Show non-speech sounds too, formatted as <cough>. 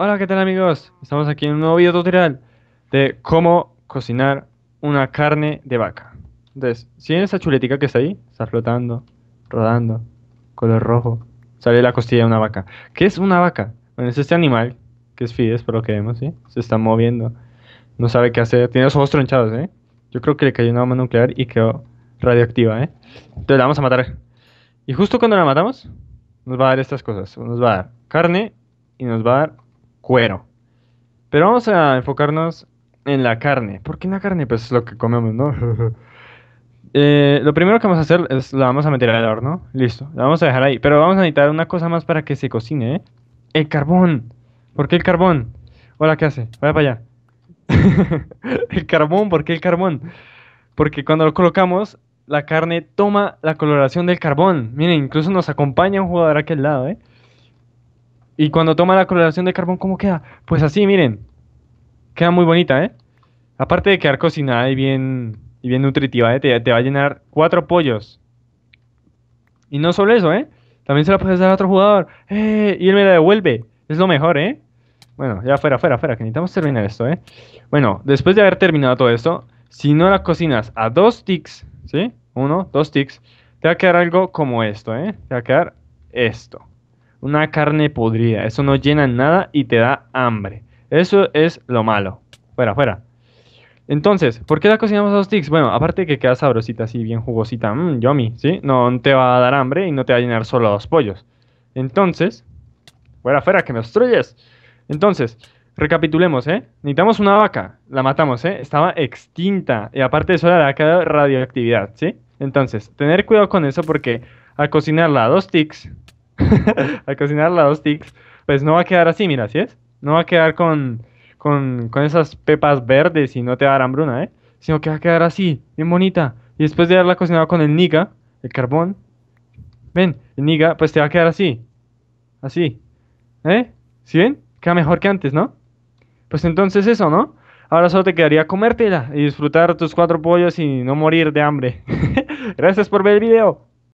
Hola, ¿qué tal amigos? Estamos aquí en un nuevo video tutorial de cómo cocinar una carne de vaca. Entonces, si ven esa chuletica que está ahí, está flotando, rodando, color rojo, sale la costilla de una vaca. ¿Qué es una vaca? Bueno, es este animal, que es Fides, por lo que vemos, ¿sí? Se está moviendo, no sabe qué hacer, tiene los ojos tronchados, ¿eh? Yo creo que le cayó una bomba nuclear y quedó radioactiva, ¿eh? Entonces la vamos a matar. Y justo cuando la matamos, nos va a dar estas cosas. Nos va a dar carne y nos va a dar cuero. Pero vamos a enfocarnos en la carne. ¿Por qué en la carne? Pues es lo que comemos, ¿no? <laughs> Eh, lo primero que vamos a hacer es la vamos a meter al horno. Listo. La vamos a dejar ahí. Pero vamos a necesitar una cosa más para que se cocine, ¿eh? El carbón. ¿Por qué el carbón? Hola, ¿qué hace? Vaya para allá. <laughs> el carbón, ¿por qué el carbón? Porque cuando lo colocamos, la carne toma la coloración del carbón. Miren, incluso nos acompaña un jugador aquí aquel lado, ¿eh? Y cuando toma la coloración de carbón, ¿cómo queda? Pues así, miren. Queda muy bonita, ¿eh? Aparte de quedar cocinada y bien, y bien nutritiva, ¿eh? te, va a llenar cuatro pollos. Y no solo eso, ¿eh? También se la puedes dar a otro jugador. ¡Eh! Y él me la devuelve. Es lo mejor, ¿eh? Bueno, ya fuera, fuera, fuera, que necesitamos terminar esto, ¿eh? Bueno, después de haber terminado todo esto, si no la cocinas a dos ticks, ¿sí? Uno, dos ticks, te va a quedar algo como esto, ¿eh? Te va a quedar esto una carne podrida. Eso no llena nada y te da hambre. Eso es lo malo. Fuera, fuera. Entonces, ¿por qué la cocinamos a dos tics? Bueno, aparte que queda sabrosita así, bien jugosita, mmm, yummy, ¿sí? No te va a dar hambre y no te va a llenar solo dos pollos. Entonces, fuera, fuera, que me obstruyes. Entonces, recapitulemos, ¿eh? Necesitamos una vaca, la matamos, ¿eh? Estaba extinta y aparte de eso le quedado radioactividad, ¿sí? Entonces, tener cuidado con eso porque al cocinarla a dos tics, <laughs> a cocinar la dos tics, pues no va a quedar así, mira, ¿sí es? No va a quedar con, con, con esas pepas verdes y no te va a dar hambruna, ¿eh? Sino que va a quedar así, bien bonita. Y después de haberla cocinado con el niga, el carbón, ven, el niga, pues te va a quedar así. Así. ¿Eh? ¿Sí ven? Queda mejor que antes, ¿no? Pues entonces eso, ¿no? Ahora solo te quedaría comértela y disfrutar tus cuatro pollos y no morir de hambre. <laughs> Gracias por ver el video.